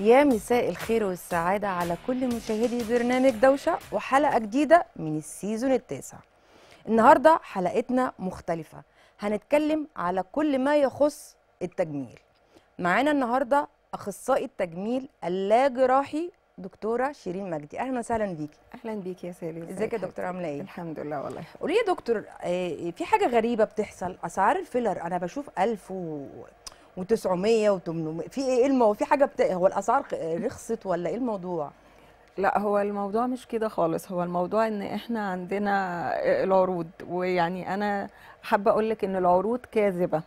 يا مساء الخير والسعادة على كل مشاهدي برنامج دوشة وحلقة جديدة من السيزون التاسع النهاردة حلقتنا مختلفة هنتكلم على كل ما يخص التجميل معانا النهاردة أخصائي التجميل اللاجراحي دكتوره شيرين مجدي اهلا وسهلا بيكي اهلا بيكي يا سالي ازيك يا دكتوره عامله ايه الحمد لله والله قولي يا دكتور آه، في حاجه غريبه بتحصل اسعار الفيلر انا بشوف 1000 و و900 و800 في إيه؟, ايه المو في حاجه بت... هو الاسعار رخصت ولا ايه الموضوع لا هو الموضوع مش كده خالص هو الموضوع ان احنا عندنا آه، العروض ويعني انا حابه اقول لك ان العروض كاذبه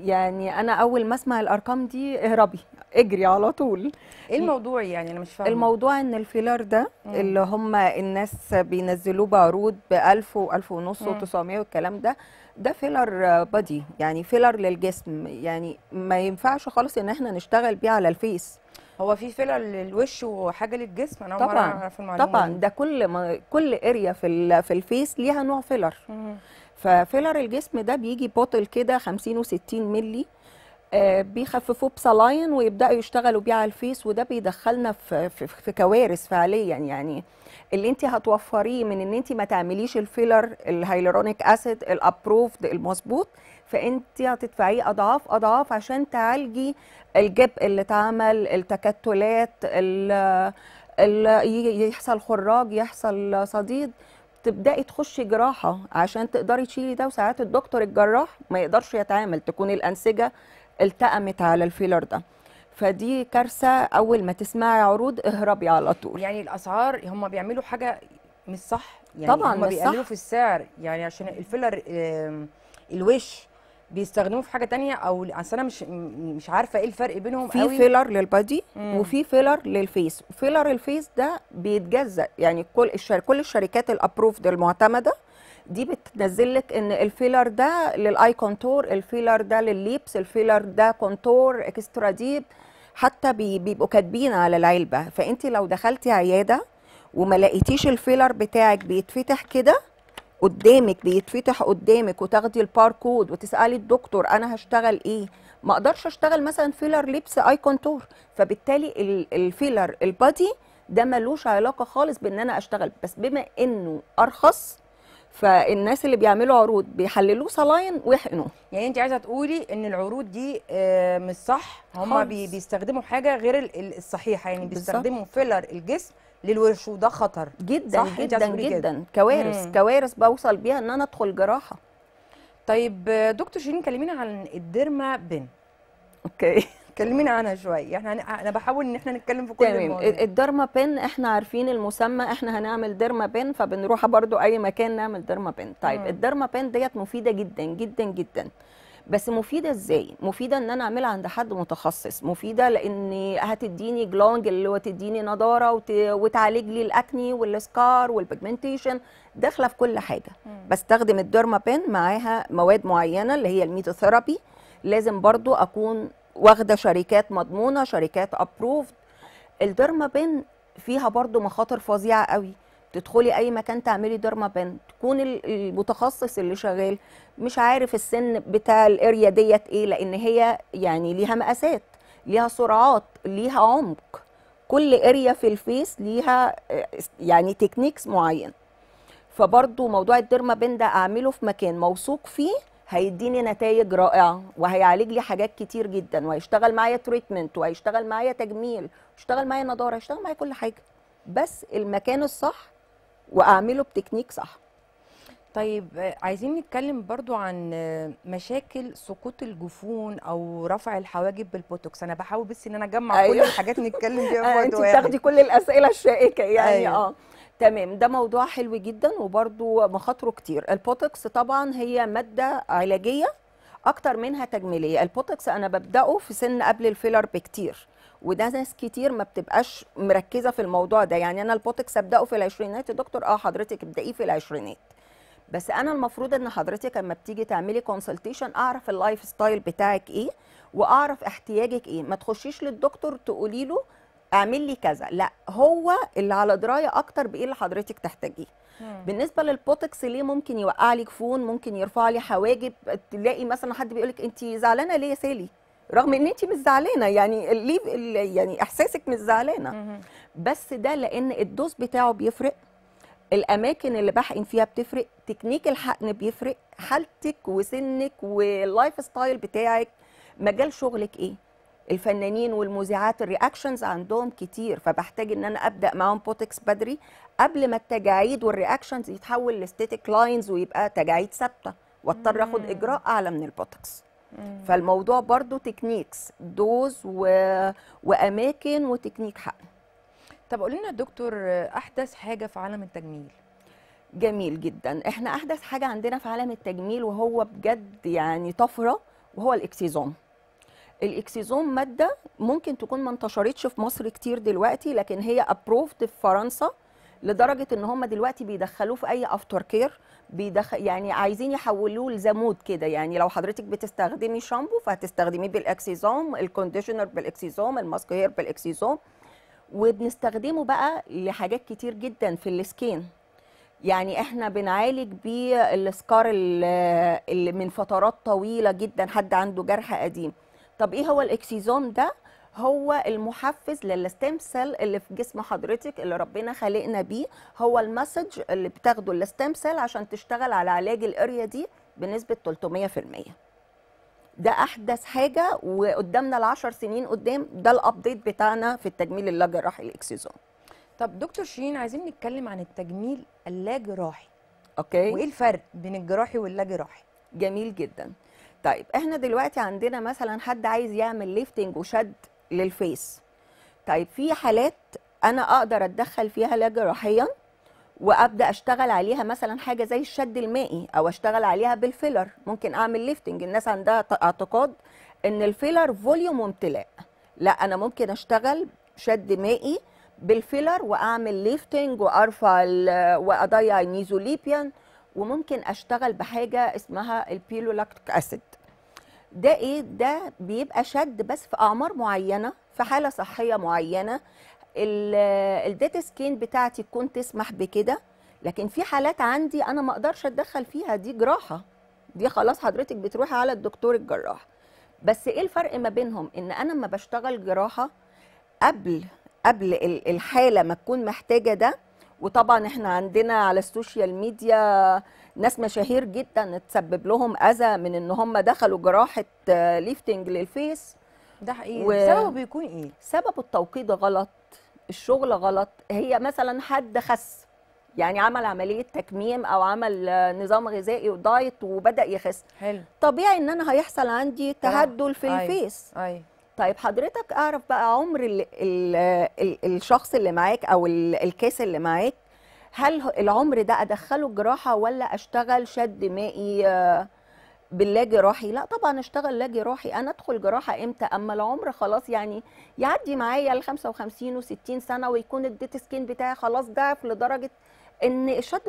يعني انا اول ما اسمع الارقام دي اهربي اجري على طول ايه الموضوع يعني انا مش فاهمه الموضوع ان الفيلر ده مم. اللي هم الناس بينزلوه بعروض ب 1000 و1000 ونص و900 والكلام ده ده فيلر بادي آه، يعني فيلر للجسم يعني ما ينفعش خالص ان احنا نشتغل بيه على الفيس هو في فيلر للوش وحاجه للجسم انا طبعا اعرف المعلومه طبعا ده كل ما كل اريا في في الفيس ليها نوع فيلر ففيلر الجسم ده بيجي بوتل كده 50 و60 مللي آه، بيخففوه بصلاين ويبداوا يشتغلوا بيه على الفيس وده بيدخلنا في, في, كوارث فعليا يعني اللي انت هتوفريه من ان انت ما تعمليش الفيلر الهايلورونيك اسيد الابروفد المظبوط فانت هتدفعيه اضعاف اضعاف عشان تعالجي الجب اللي اتعمل التكتلات ال يحصل خراج يحصل صديد تبداي تخشي جراحه عشان تقدري تشيلي ده وساعات الدكتور الجراح ما يقدرش يتعامل تكون الانسجه التأمت على الفيلر ده فدي كارثه اول ما تسمعي عروض اهربي على طول يعني الاسعار هم بيعملوا حاجه مش صح يعني طبعا هم بيقللوا في السعر يعني عشان الفيلر الوش بيستخدموه في حاجه تانية او اصل انا مش مش عارفه ايه الفرق بينهم في فيلر للبادي وفي فيلر للفيس فيلر الفيس ده بيتجزأ يعني كل كل الشركات الابروفد المعتمده دي بتنزل لك ان الفيلر ده للاي كونتور الفيلر ده للليبس الفيلر ده كونتور اكسترا ديب حتى بيبقوا كاتبين على العلبه فانت لو دخلتي عياده وما لقيتيش الفيلر بتاعك بيتفتح كده قدامك بيتفتح قدامك وتاخدي الباركود وتسالي الدكتور انا هشتغل ايه ما اقدرش اشتغل مثلا فيلر لبس اي كونتور فبالتالي الفيلر البادي ده ملوش علاقه خالص بان انا اشتغل بس بما انه ارخص فالناس اللي بيعملوا عروض بيحللوه صلاين ويحقنوه يعني انت عايزه تقولي ان العروض دي آه، مش صح هم بيستخدموا حاجه غير الصحيحه يعني بيستخدموا فيلر الجسم للورش وده خطر جدا صح جدا جدا كوارث مم. كوارث بوصل بيها ان انا ادخل جراحه طيب دكتور شيرين كلمينا عن الديرما بين اوكي كلمينا عنها شويه احنا انا بحاول ان احنا نتكلم في كل تمام الدرما بين احنا عارفين المسمى احنا هنعمل درما بين فبنروح برضو اي مكان نعمل درما بين طيب الدرما بين ديت مفيده جدا جدا جدا بس مفيده ازاي مفيده ان انا اعملها عند حد متخصص مفيده لان هتديني جلونج اللي هو تديني نضاره وت... وتعالج لي الاكني والسكار والبيجمنتيشن داخله في كل حاجه مم. بستخدم الدرما بين معاها مواد معينه اللي هي الميتوثيرابي لازم برضو اكون واخده شركات مضمونه شركات ابروفد الدرما بين فيها برضو مخاطر فظيعه قوي تدخلي اي مكان تعملي درما بين تكون المتخصص اللي شغال مش عارف السن بتاع الاريا ديت ايه لان هي يعني ليها مقاسات ليها سرعات ليها عمق كل اريا في الفيس ليها آه، يعني تكنيكس معين فبرضو موضوع الدرما بين ده اعمله في مكان موثوق فيه هيديني نتائج رائعه وهيعالج لي حاجات كتير جدا وهيشتغل معايا تريتمنت وهيشتغل معايا تجميل وهيشتغل معايا نضاره هيشتغل معايا كل حاجه بس المكان الصح واعمله بتكنيك صح طيب عايزين نتكلم برضو عن مشاكل سقوط الجفون او رفع الحواجب بالبوتوكس انا بحاول بس ان انا اجمع أيوه. كل الحاجات نتكلم فيها آه، انت يعني. بتاخدي كل الاسئله الشائكه يعني أيوه. اه تمام ده موضوع حلو جدا وبرده مخاطره كتير البوتوكس طبعا هي ماده علاجيه اكتر منها تجميليه البوتوكس انا ببداه في سن قبل الفيلر بكتير وده ناس كتير ما بتبقاش مركزه في الموضوع ده يعني انا البوتوكس ابداه في العشرينات يا دكتور اه حضرتك ابدأيه في العشرينات بس انا المفروض ان حضرتك اما بتيجي تعملي كونسلتيشن اعرف اللايف ستايل بتاعك ايه واعرف احتياجك ايه ما تخشيش للدكتور تقولي له اعمل لي كذا لا هو اللي على درايه اكتر بايه اللي حضرتك تحتاجيه بالنسبه للبوتكس ليه ممكن يوقع لي جفون ممكن يرفع لي حواجب تلاقي مثلا حد بيقول لك انت زعلانه ليه يا سالي رغم ان انت مش زعلانه يعني ليه يعني احساسك مش زعلانه بس ده لان الدوز بتاعه بيفرق الاماكن اللي بحقن فيها بتفرق تكنيك الحقن بيفرق حالتك وسنك واللايف ستايل بتاعك مجال شغلك ايه الفنانين والمذيعات الرياكشنز عندهم كتير فبحتاج ان انا ابدا معاهم بوتكس بدري قبل ما التجاعيد والرياكشنز يتحول لاستيتيك لاينز ويبقى تجاعيد ثابته واضطر اخد اجراء اعلى من البوتكس فالموضوع برضو تكنيكس دوز و... واماكن وتكنيك حقن طب قول لنا دكتور احدث حاجه في عالم التجميل جميل جدا احنا احدث حاجه عندنا في عالم التجميل وهو بجد يعني طفره وهو الاكسيزوم الاكسيزوم ماده ممكن تكون ما انتشرتش في مصر كتير دلوقتي لكن هي ابروفد في فرنسا لدرجه ان هم دلوقتي بيدخلوه في اي افتر كير بيدخل يعني عايزين يحولوه لزمود كده يعني لو حضرتك بتستخدمي شامبو فهتستخدميه بالاكسيزوم الكونديشنر بالاكسيزوم الماسك هير بالاكسيزوم وبنستخدمه بقى لحاجات كتير جدا في السكين يعني احنا بنعالج بيه السكار اللي من فترات طويله جدا حد عنده جرح قديم طب ايه هو الاكسيزوم ده هو المحفز للستيم سيل اللي في جسم حضرتك اللي ربنا خلقنا بيه هو المسج اللي بتاخده الستيم سيل عشان تشتغل على علاج الاريا دي بنسبه 300% ده احدث حاجه وقدامنا ال10 سنين قدام ده الابديت بتاعنا في التجميل اللاجراحي الاكسيزون طب دكتور شيرين عايزين نتكلم عن التجميل اللاجراحي اوكي وايه الفرق بين الجراحي واللاجراحي جميل جدا طيب احنا دلوقتي عندنا مثلا حد عايز يعمل ليفتنج وشد للفيس طيب في حالات انا اقدر اتدخل فيها لا جراحيا وابدا اشتغل عليها مثلا حاجه زي الشد المائي او اشتغل عليها بالفيلر ممكن اعمل ليفتنج الناس عندها اعتقاد ان الفيلر فوليوم وامتلاء لا انا ممكن اشتغل شد مائي بالفيلر واعمل ليفتنج وارفع واضيع النيزوليبيان وممكن اشتغل بحاجه اسمها البيلولاكتيك اسيد ده ايه ده بيبقى شد بس في اعمار معينه في حاله صحيه معينه الديت آه، سكين بتاعتي تكون تسمح بكده لكن في حالات عندي انا ما اقدرش اتدخل فيها دي جراحه دي خلاص حضرتك بتروحي على الدكتور الجراح بس ايه الفرق ما بينهم ان انا لما بشتغل جراحه قبل قبل الحاله ما تكون محتاجه ده وطبعا احنا عندنا على السوشيال ميديا ناس مشاهير جدا تسبب لهم اذى من ان هم دخلوا جراحه ليفتنج آه، للفيس ده حقيقي و... سببه بيكون ايه سبب التوقيت غلط الشغل غلط هي مثلا حد خس يعني عمل عمليه تكميم او عمل آه، نظام غذائي ودايت وبدا يخس حلو طبيعي ان انا هيحصل عندي تهدل في أيوه. الفيس أي. أيوه. طيب حضرتك اعرف بقى عمر الـ الـ الـ الشخص اللي معاك او الكيس اللي معاك هل العمر ده ادخله الجراحه ولا اشتغل شد مائي آه، باللا جراحي لا طبعا اشتغل لا جراحي انا ادخل جراحه امتى اما العمر خلاص يعني يعدي معايا ال 55 و60 سنه ويكون الديت سكين بتاعي خلاص ضعف لدرجه ان الشد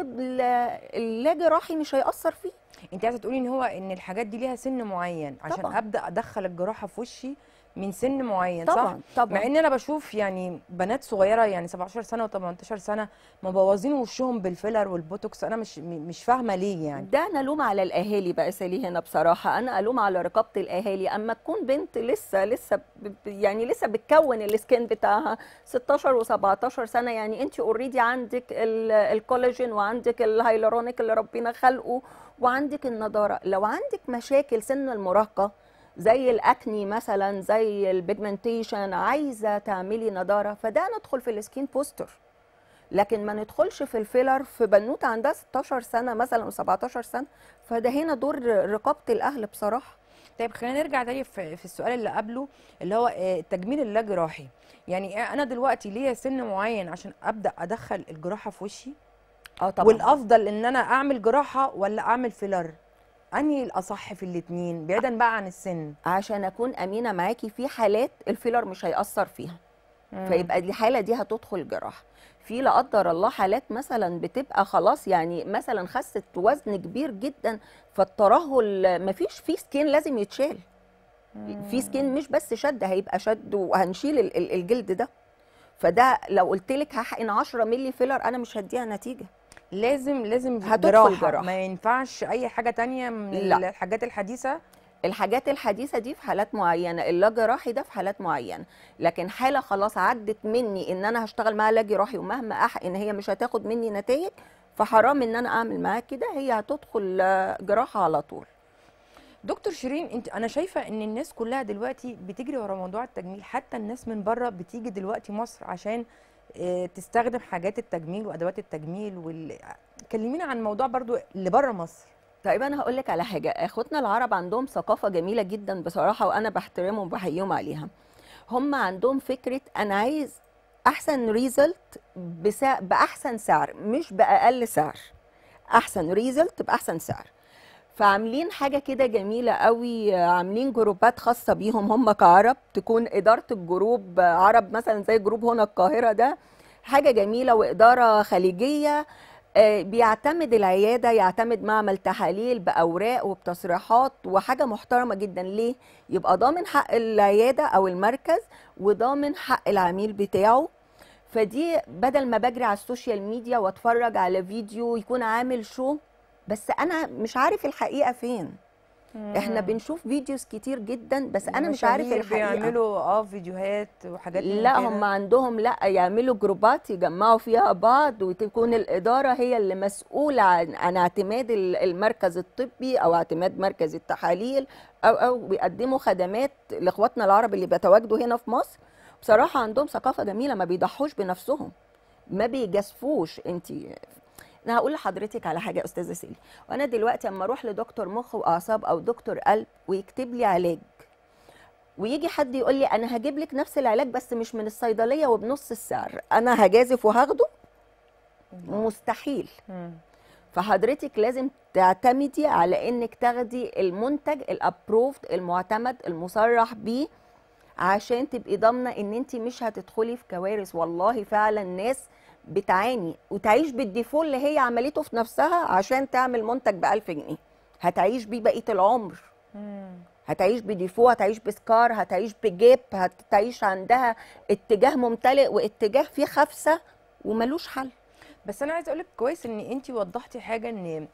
اللا جراحي مش هيأثر فيه انت عايزه تقولي ان هو ان الحاجات دي ليها سن معين عشان طبعًا. ابدا ادخل الجراحه في وشي من سن معين طبعًا صح طبعًا. مع ان انا بشوف يعني بنات صغيره يعني 17 سنه و18 سنه مبوظين وشهم بالفيلر والبوتوكس انا مش مش فاهمه ليه يعني ده انا الوم على الاهالي بقى سالي هنا بصراحه انا الوم على رقابه الاهالي اما تكون بنت لسه لسه يعني لسه بتكون السكن بتاعها 16 و17 سنه يعني انت اوريدي عندك الكولاجين وعندك الهايلورونيك اللي ربنا خلقه وعندك النضاره لو عندك مشاكل سن المراهقه زي الاكني مثلا زي البيجمنتيشن عايزه تعملي نضاره فده ندخل في السكين بوستر لكن ما ندخلش في الفيلر في بنوته عندها 16 سنه مثلا و17 سنه فده هنا دور رقابه الاهل بصراحه طيب خلينا نرجع تاني في السؤال اللي قبله اللي هو آه، التجميل اللا جراحي يعني انا دلوقتي ليا سن معين عشان ابدا ادخل الجراحه في وشي اه طبعا والافضل ان انا اعمل جراحه ولا اعمل فيلر انهي الاصح في الاثنين بعيدا بقى عن السن عشان اكون امينه معاكي في حالات الفيلر مش هيأثر فيها مم. فيبقى الحاله دي هتدخل جراحه في لا قدر الله حالات مثلا بتبقى خلاص يعني مثلا خست وزن كبير جدا فالترهل مفيش فيه سكين لازم يتشال في سكين مش بس شد هيبقى شد وهنشيل الجلد ده فده لو قلت لك هحقن 10 مللي فيلر انا مش هديها نتيجه لازم لازم هتدخل جراحه ما ينفعش اي حاجه تانية من لا. الحاجات الحديثه الحاجات الحديثة دي في حالات معينة اللا جراحي ده في حالات معينة لكن حالة خلاص عدت مني ان انا هشتغل معاها لا جراحي ومهما أح ان هي مش هتاخد مني نتائج فحرام ان انا اعمل معاها كده هي هتدخل جراحة على طول دكتور شيرين انت انا شايفه ان الناس كلها دلوقتي بتجري ورا موضوع التجميل حتى الناس من بره بتيجي دلوقتي مصر عشان بتستخدم حاجات التجميل وادوات التجميل وال... كلمينا عن موضوع برضو اللي بره مصر طيب انا هقول لك على حاجه اخوتنا العرب عندهم ثقافه جميله جدا بصراحه وانا بحترمهم وبحييهم عليها هم عندهم فكره انا عايز احسن ريزلت بسا... باحسن سعر مش باقل سعر احسن ريزلت باحسن سعر فعاملين حاجه كده جميله قوي عاملين جروبات خاصه بيهم هم كعرب تكون اداره الجروب عرب مثلا زي جروب هنا القاهره ده حاجه جميله واداره خليجيه آه، بيعتمد العياده يعتمد معمل تحاليل باوراق وبتصريحات وحاجه محترمه جدا ليه يبقى ضامن حق العياده او المركز وضامن حق العميل بتاعه فدي بدل ما بجري على السوشيال ميديا واتفرج على فيديو يكون عامل شو بس انا مش عارف الحقيقه فين احنا بنشوف فيديوز كتير جدا بس انا مش عارف الحقيقه بيعملوا اه فيديوهات وحاجات لا هم عندهم لا يعملوا جروبات يجمعوا فيها بعض وتكون الاداره هي اللي مسؤوله عن, عن اعتماد المركز الطبي او اعتماد مركز التحاليل او او بيقدموا خدمات لاخواتنا العرب اللي بيتواجدوا هنا في مصر بصراحه عندهم ثقافه جميله ما بيضحوش بنفسهم ما بيجسفوش انت انا هقول لحضرتك على حاجه يا استاذه سيلي وانا دلوقتي اما اروح لدكتور مخ واعصاب او دكتور قلب ويكتب لي علاج ويجي حد يقول لي انا هجيب لك نفس العلاج بس مش من الصيدليه وبنص السعر انا هجازف وهاخده مستحيل فحضرتك لازم تعتمدي على انك تاخدي المنتج الابروفد المعتمد المصرح بيه عشان تبقي ضامنه ان انت مش هتدخلي في كوارث والله فعلا ناس بتعاني وتعيش بالديفول اللي هي عملته في نفسها عشان تعمل منتج ب 1000 جنيه هتعيش بيه بقيه العمر هتعيش بديفو هتعيش بسكار هتعيش بجيب هتعيش عندها اتجاه ممتلئ واتجاه فيه خفسه وملوش حل بس انا عايزه اقولك كويس ان انت وضحتي حاجه ان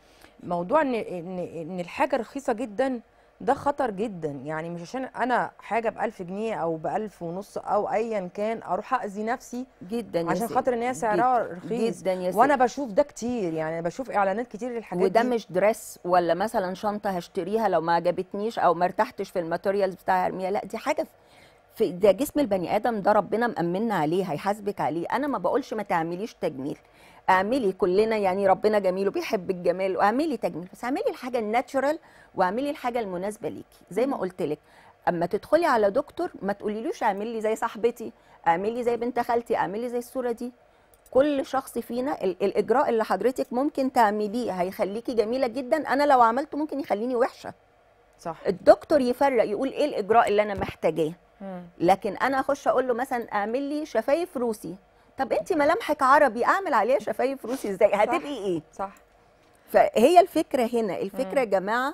موضوع ان ان, إن الحاجه رخيصه جدا ده خطر جدا يعني مش عشان انا حاجه ب 1000 جنيه او ب 1000 ونص او ايا كان اروح اذي نفسي جدا عشان خاطر ان هي سعرها رخيص جدا يا وانا بشوف ده كتير يعني بشوف اعلانات كتير للحاجات دي وده مش دريس ولا مثلا شنطه هشتريها لو ما عجبتنيش او ما ارتحتش في الماتيريالز بتاعها ارميها لا دي حاجه في ده جسم البني ادم ده ربنا مامنا عليه هيحاسبك عليه انا ما بقولش ما تعمليش تجميل اعملي كلنا يعني ربنا جميل وبيحب الجمال واعملي تجميل بس اعملي الحاجه الناتشرال واعملي الحاجه المناسبه ليكي زي ما قلت لك اما تدخلي على دكتور ما تقوليلوش اعملي زي صاحبتي اعملي زي بنت خالتي اعملي زي الصوره دي كل شخص فينا الاجراء اللي حضرتك ممكن تعمليه هيخليكي جميله جدا انا لو عملته ممكن يخليني وحشه صح الدكتور يفرق يقول ايه الاجراء اللي انا محتاجاه لكن انا اخش اقول له مثلا اعمل لي شفايف روسي طب انت ملامحك عربي اعمل عليها شفايف روسي ازاي هتبقي ايه صح فهي الفكره هنا الفكره يا جماعه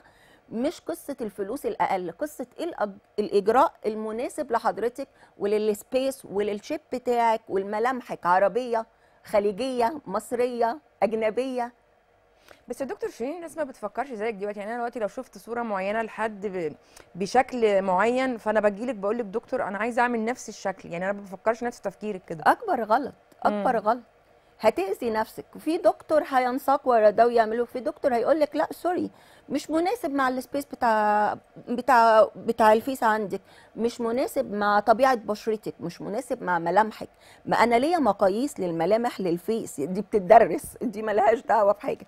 مش قصه الفلوس الاقل قصه ايه الاجراء المناسب لحضرتك وللسبيس وللشيب بتاعك ولملامحك عربيه خليجيه مصريه اجنبيه بس يا دكتور شيرين الناس ما بتفكرش زيك دلوقتي يعني انا دلوقتي لو شفت صوره معينه لحد بشكل معين فانا بجي لك بقول لك دكتور انا عايزه اعمل نفس الشكل يعني انا ما بفكرش نفس تفكيرك كده اكبر غلط اكبر مم. غلط هتاذي نفسك وفي دكتور هينساق ورا ده ويعمله في دكتور هيقول لك لا سوري مش مناسب مع السبيس بتاع بتاع بتاع الفيس عندك مش مناسب مع طبيعه بشرتك مش مناسب مع ملامحك ما انا ليا مقاييس للملامح للفيس دي بتدرس دي ملهاش دعوه بحاجه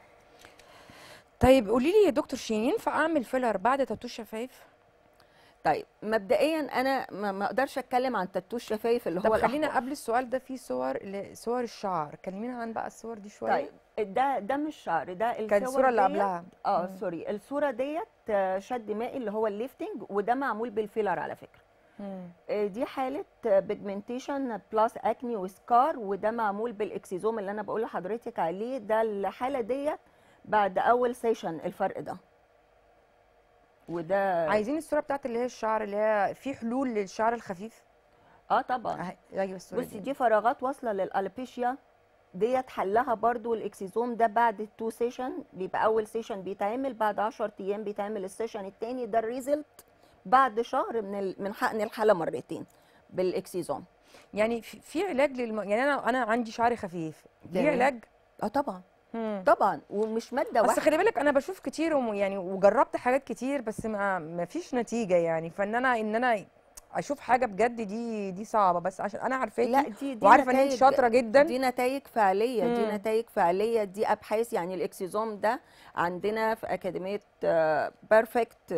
طيب قولي لي يا دكتور شين ينفع اعمل فيلر بعد تاتو الشفايف؟ طيب مبدئيا انا ما اقدرش اتكلم عن تاتو الشفايف اللي هو طب خلينا قبل السؤال ده في صور صور الشعر كلمينا عن بقى الصور دي شويه طيب ده ده مش شعر ده الصور كان الصوره اللي قبلها اه سوري الصوره ديت شد مائي اللي هو الليفتنج وده معمول بالفيلر على فكره مم. آه، دي حاله بيجمنتيشن بلس اكني وسكار وده معمول بالاكسيزوم اللي انا بقول لحضرتك عليه ده الحاله ديت بعد اول سيشن الفرق ده وده عايزين الصوره بتاعت اللي هي الشعر اللي هي في حلول للشعر الخفيف اه طبعا ايوه بصي دي فراغات واصله للالبيشيا ديت حلها برضو الاكسيزوم ده بعد التو سيشن بيبقى اول سيشن بيتعمل بعد 10 ايام بيتعمل السيشن الثاني ده الريزلت بعد شهر من من حقن الحاله مرتين بالاكسيزوم يعني في علاج للم... يعني انا انا عندي شعري خفيف في علاج اه طبعا مم. طبعا ومش ماده واحده بس خلي بالك انا بشوف كتير يعني وجربت حاجات كتير بس ما, ما فيش نتيجه يعني فان انا ان انا اشوف حاجه بجد دي دي صعبه بس عشان انا عارفاكي لا دي دي وعارفه ان انت شاطره جدا دي نتائج فعليه مم. دي نتائج فعليه دي ابحاث يعني الاكسيزوم ده عندنا في اكاديميه بيرفكت آه،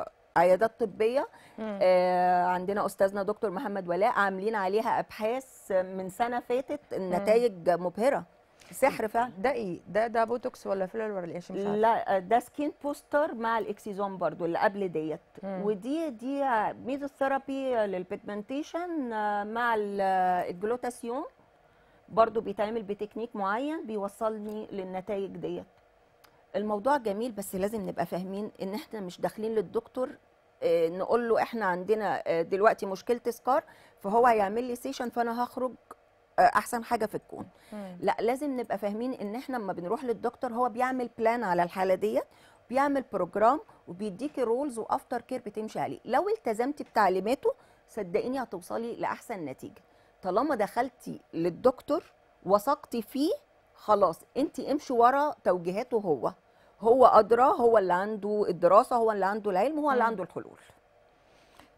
آه، عيادات طبيه آه عندنا استاذنا دكتور محمد ولاء عاملين عليها ابحاث من سنه فاتت النتائج مبهره سحر فعلا ده ايه ده ده بوتوكس ولا فيلر ولا ايه مش عارف. لا ده سكين بوستر مع الاكسيزون برضو اللي قبل ديت ودي دي ميزو ثيرابي للبيجمنتيشن آه، مع الجلوتاسيون برضو بيتعمل بتكنيك معين بيوصلني للنتائج ديت الموضوع جميل بس لازم نبقى فاهمين ان احنا مش داخلين للدكتور آه، نقول له احنا عندنا آه، دلوقتي مشكله سكار فهو هيعمل لي سيشن فانا هخرج احسن حاجه في الكون لا لازم نبقى فاهمين ان احنا لما بنروح للدكتور هو بيعمل بلان على الحاله ديت بيعمل بروجرام وبيديكي رولز وافتر كير بتمشي عليه لو التزمتي بتعليماته صدقيني هتوصلي لاحسن نتيجه طالما دخلتي للدكتور وثقتي فيه خلاص انت امشي ورا توجيهاته هو هو ادرى هو اللي عنده الدراسه هو اللي عنده العلم هو اللي عنده الحلول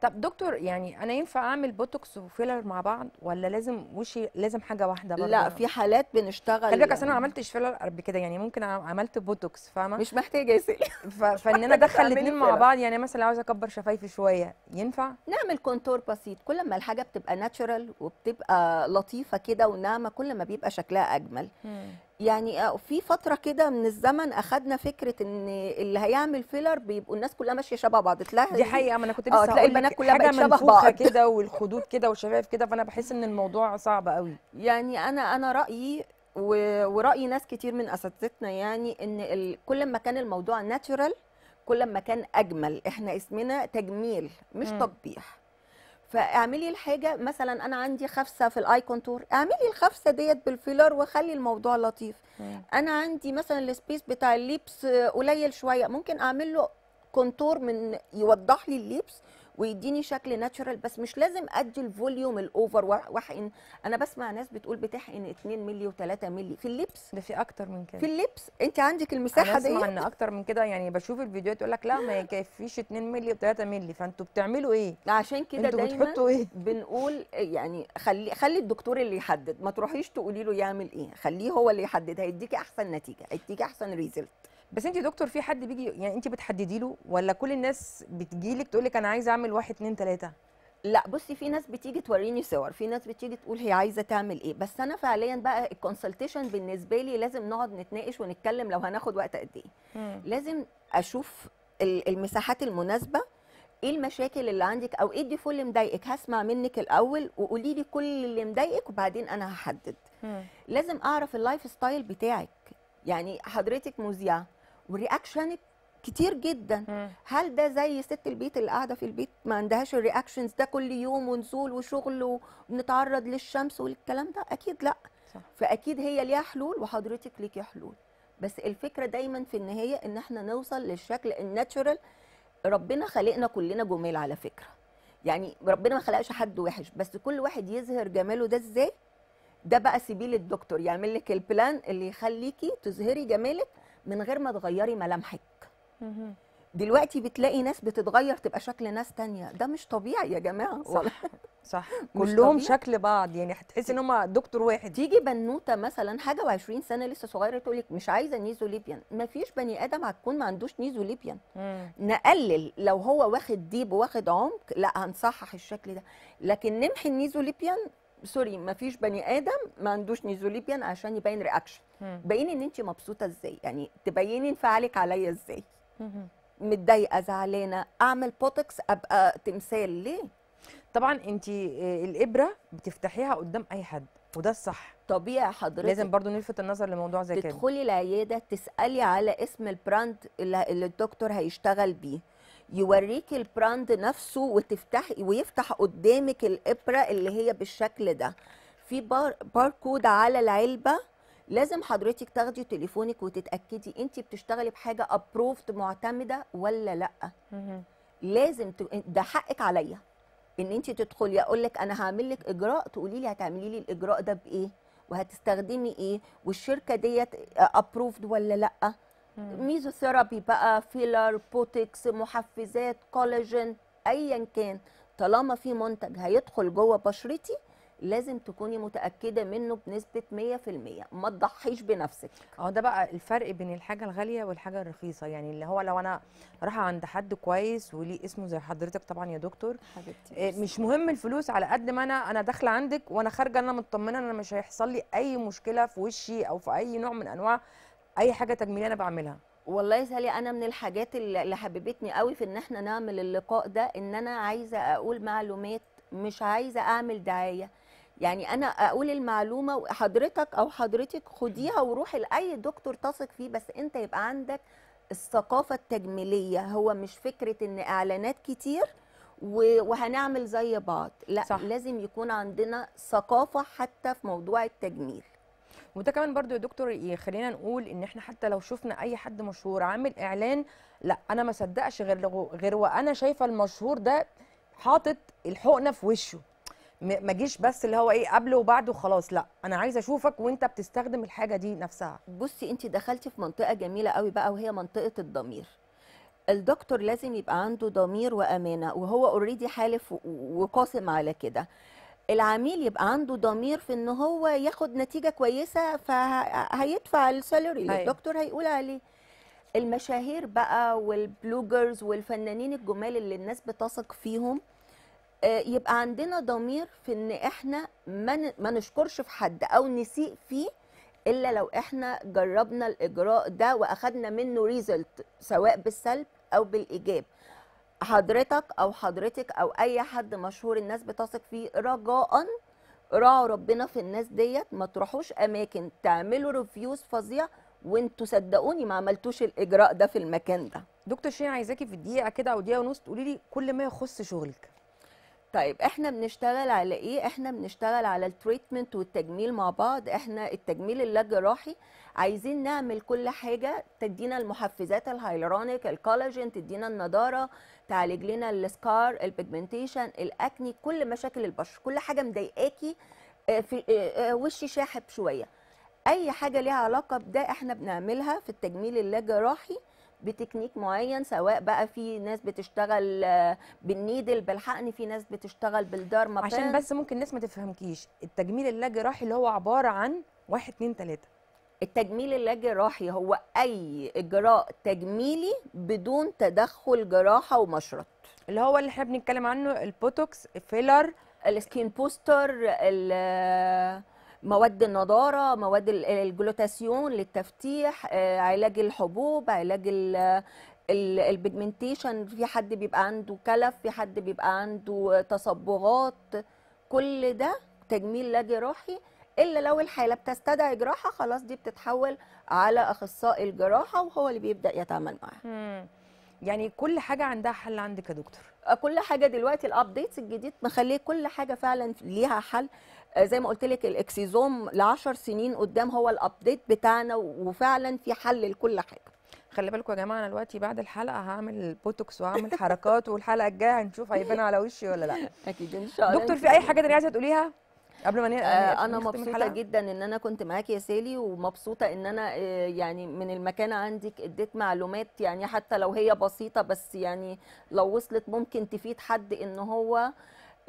طب دكتور يعني انا ينفع اعمل بوتوكس وفيلر مع بعض ولا لازم وشي لازم حاجه واحده برضه لا في حالات بنشتغل خلي بالك انا ما يعني. عملتش فيلر قبل كده يعني ممكن عملت بوتوكس فاهمه مش محتاجه يا فان انا ادخل الاثنين مع بعض يعني مثلا عاوز اكبر شفايفي شويه ينفع نعمل كونتور بسيط كل ما الحاجه بتبقى ناتشرال وبتبقى لطيفه كده وناعمه كل ما بيبقى شكلها اجمل يعني آه، في فتره كده من الزمن اخذنا فكره ان اللي هيعمل فيلر بيبقوا الناس كلها ماشيه شبه بعض تلاقي دي حقيقه ما انا كنت آه، لسه تلاقي البنات كلها بقت شبه بعض كده والخدود كده والشفايف كده فانا بحس ان الموضوع صعب قوي يعني انا انا رايي وراي ناس كتير من اساتذتنا يعني ان كل ما كان الموضوع ناتشورال كل ما كان اجمل احنا اسمنا تجميل مش م. فاعملي الحاجه مثلا انا عندي خفسه في الاي كونتور اعملي الخفسه ديت بالفيلر وخلي الموضوع لطيف مم. انا عندي مثلا السبيس بتاع الليبس قليل شويه ممكن اعمل له كونتور من يوضح لي اللبس ويديني شكل ناتشرال بس مش لازم ادي الفوليوم الاوفر واحقن انا بسمع ناس بتقول بتحقن 2 مللي و3 مللي في اللبس ده في اكتر من كده في اللبس انت عندك المساحه دي انا بسمع ان اكتر من كده يعني بشوف الفيديوهات يقول لك لا ما يكفيش 2 مللي و3 مللي فانتوا بتعملوا ايه عشان كده انتوا بتحطوا ايه بنقول يعني خلي خلي الدكتور اللي يحدد ما تروحيش تقولي له يعمل ايه خليه هو اللي يحدد هيديكي احسن نتيجه هيديكي احسن ريزلت بس انت دكتور في حد بيجي يعني انت بتحددي له ولا كل الناس بتجي لك تقول لك انا عايزه اعمل واحد اثنين ثلاثه؟ لا بصي في ناس بتيجي توريني صور في ناس بتيجي تقول هي عايزه تعمل ايه بس انا فعليا بقى الكونسلتيشن بالنسبه لي لازم نقعد نتناقش ونتكلم لو هناخد وقت قد ايه لازم اشوف المساحات المناسبه ايه المشاكل اللي عندك او ايه الديفول اللي مضايقك هسمع منك الاول وقولي لي كل اللي مضايقك وبعدين انا هحدد مم. لازم اعرف اللايف ستايل بتاعك يعني حضرتك مذيعه والرياكشن كتير جدا مم. هل ده زي ست البيت اللي قاعده في البيت ما عندهاش الرياكشنز ده كل يوم ونزول وشغل ونتعرض للشمس والكلام ده اكيد لا صح. فاكيد هي ليها حلول وحضرتك ليكي حلول بس الفكره دايما في النهايه ان احنا نوصل للشكل الناتشورال ربنا خلقنا كلنا جمال على فكره يعني ربنا ما خلقش حد وحش بس كل واحد يظهر جماله ده ازاي ده بقى سبيل الدكتور يعمل لك البلان اللي يخليكي تظهري جمالك من غير ما تغيري ملامحك دلوقتي بتلاقي ناس بتتغير تبقى شكل ناس تانية ده مش طبيعي يا جماعه صح صح كلهم شكل بعض يعني هتحسي ان هم دكتور واحد تيجي بنوته مثلا حاجه و20 سنه لسه صغيره تقول لك مش عايزه نيزو ليبيان مفيش بني ادم هتكون ما عندوش نيزو ليبيان نقلل لو هو واخد ديب واخد عمق لا هنصحح الشكل ده لكن نمحي النيزو ليبيان سوري ما فيش بني ادم ما عندوش نيزوليبيان عشان يبين رياكشن بيني ان انت مبسوطه ازاي يعني تبيني انفعالك عليا ازاي متضايقه زعلانه اعمل بوتكس ابقى تمثال ليه طبعا انت آه، الابره بتفتحيها قدام اي حد وده الصح طبيعي حضرتك لازم برضو نلفت النظر لموضوع زي كده تدخلي العياده تسالي على اسم البراند اللي الدكتور هيشتغل بيه يوريك البراند نفسه وتفتح ويفتح قدامك الابره اللي هي بالشكل ده في بار باركود على العلبه لازم حضرتك تاخدي تليفونك وتتاكدي انت بتشتغلي بحاجه ابروفد معتمده ولا لا لازم ده حقك عليا ان انت تدخلي اقول لك انا هعمل لك اجراء تقولي لي هتعملي لي الاجراء ده بايه وهتستخدمي ايه والشركه ديت ابروفد ولا لا ميزوثيرابي بقى فيلر بوتكس محفزات كولاجين ايا كان طالما في منتج هيدخل جوه بشرتي لازم تكوني متاكده منه بنسبه 100% ما تضحيش بنفسك اهو ده بقى الفرق بين الحاجه الغاليه والحاجه الرخيصه يعني اللي هو لو انا رايحه عند حد كويس وليه اسمه زي حضرتك طبعا يا دكتور حبيبتي آه، مش مهم الفلوس على قد ما انا انا داخله عندك وانا خارجه انا مطمنه ان انا مش هيحصل لي اي مشكله في وشي او في اي نوع من انواع اي حاجه تجميليه انا بعملها والله سالي انا من الحاجات اللي حببتني قوي في ان احنا نعمل اللقاء ده ان انا عايزه اقول معلومات مش عايزه اعمل دعايه يعني انا اقول المعلومه وحضرتك او حضرتك خديها وروحي لاي دكتور تثق فيه بس انت يبقى عندك الثقافه التجميليه هو مش فكره ان اعلانات كتير وهنعمل زي بعض لا صح. لازم يكون عندنا ثقافه حتى في موضوع التجميل وده كمان برضو يا دكتور خلينا نقول ان احنا حتى لو شفنا اي حد مشهور عامل اعلان لا انا ما صدقش غير غير وانا شايفه المشهور ده حاطط الحقنه في وشه ما جيش بس اللي هو ايه قبله وبعده خلاص لا انا عايزه اشوفك وانت بتستخدم الحاجه دي نفسها بصي انت دخلتي في منطقه جميله قوي بقى وهي منطقه الضمير الدكتور لازم يبقى عنده ضمير وامانه وهو اوريدي حالف وقاسم على كده العميل يبقى عنده ضمير في ان هو ياخد نتيجه كويسه فهيدفع السالري أيوه. الدكتور هيقول عليه المشاهير بقى والبلوجرز والفنانين الجمال اللي الناس بتثق فيهم آه، يبقى عندنا ضمير في ان احنا ما نشكرش في حد او نسيء فيه الا لو احنا جربنا الاجراء ده واخدنا منه ريزلت سواء بالسلب او بالايجاب حضرتك او حضرتك او اي حد مشهور الناس بتثق فيه رجاء راعوا ربنا في الناس ديت ما تروحوش اماكن تعملوا ريفيوز فظيع وانتوا صدقوني ما عملتوش الاجراء ده في المكان ده دكتور شيرين عايزاكي في دقيقه كده او دقيقه ونص تقولي لي كل ما يخص شغلك طيب احنا بنشتغل على ايه احنا بنشتغل على التريتمنت والتجميل مع بعض احنا التجميل اللاجراحي عايزين نعمل كل حاجه تدينا المحفزات الهايلورونيك الكولاجين تدينا النضاره تعالج لنا السكار البيجمنتيشن الاكني كل مشاكل البشره كل حاجه مضايقاكي آه، في آه، آه، وشي شاحب شويه اي حاجه ليها علاقه بده احنا بنعملها في التجميل اللاجراحي بتكنيك معين سواء بقى في ناس بتشتغل آه، بالنيدل بالحقن في ناس بتشتغل بالدارما عشان بس ممكن الناس ما تفهمكيش التجميل اللاجراحي اللي هو عباره عن 1 2 3 التجميل اللاجراحي هو اي اجراء تجميلي بدون تدخل جراحه ومشرط اللي هو اللي احنا بنتكلم عنه البوتوكس الفيلر السكين بوستر ال مواد النضاره مواد الجلوتاسيون للتفتيح آه، علاج الحبوب علاج البيجمنتيشن في حد بيبقى عنده كلف في حد بيبقى عنده تصبغات كل ده تجميل لا جراحي الا لو الحاله بتستدعي جراحه خلاص دي بتتحول على اخصائي الجراحه وهو اللي بيبدا يتعامل معاها يعني كل حاجه عندها حل عندك يا دكتور آه، كل حاجه دلوقتي الابديتس الجديد مخليه كل حاجه فعلا ليها حل آه، زي ما قلت لك الاكسيزوم ل 10 سنين قدام هو الابديت بتاعنا وفعلا في حل لكل حاجه خلي بالكم يا جماعه انا دلوقتي بعد الحلقه هعمل بوتوكس وهعمل حركات والحلقه الجايه هنشوف هيبان على وشي ولا لا اكيد ان شاء الله دكتور في اي حاجه تانية عايزه تقوليها قبل ما نقل... آه يعني انا مبسوطه الحلقة. جدا ان انا كنت معاكي يا سالي ومبسوطه ان انا آه، يعني من المكان عندك اديت معلومات يعني حتى لو هي بسيطه بس يعني لو وصلت ممكن تفيد حد ان هو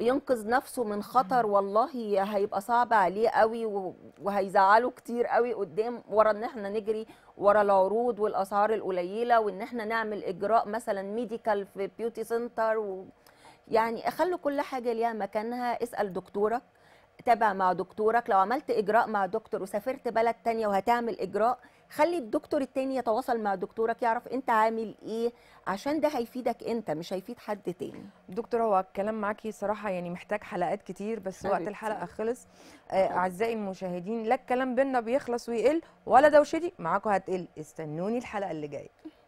ينقذ نفسه من خطر والله هيبقى صعب عليه قوي وهيزعله كتير قوي قدام ورا ان احنا نجري ورا العروض والاسعار القليله وان احنا نعمل اجراء مثلا ميديكال في بيوتي سنتر و يعني خلوا كل حاجه ليها مكانها اسال دكتورك تابع مع دكتورك لو عملت اجراء مع دكتور وسافرت بلد تانية وهتعمل اجراء خلي الدكتور التاني يتواصل مع دكتورك يعرف انت عامل ايه عشان ده هيفيدك انت مش هيفيد حد تاني دكتوره هو الكلام معاكي صراحه يعني محتاج حلقات كتير بس وقت الحلقه خلص آه، اعزائي المشاهدين لا الكلام بينا بيخلص ويقل ولا دوشتي معاكم هتقل استنوني الحلقه اللي جايه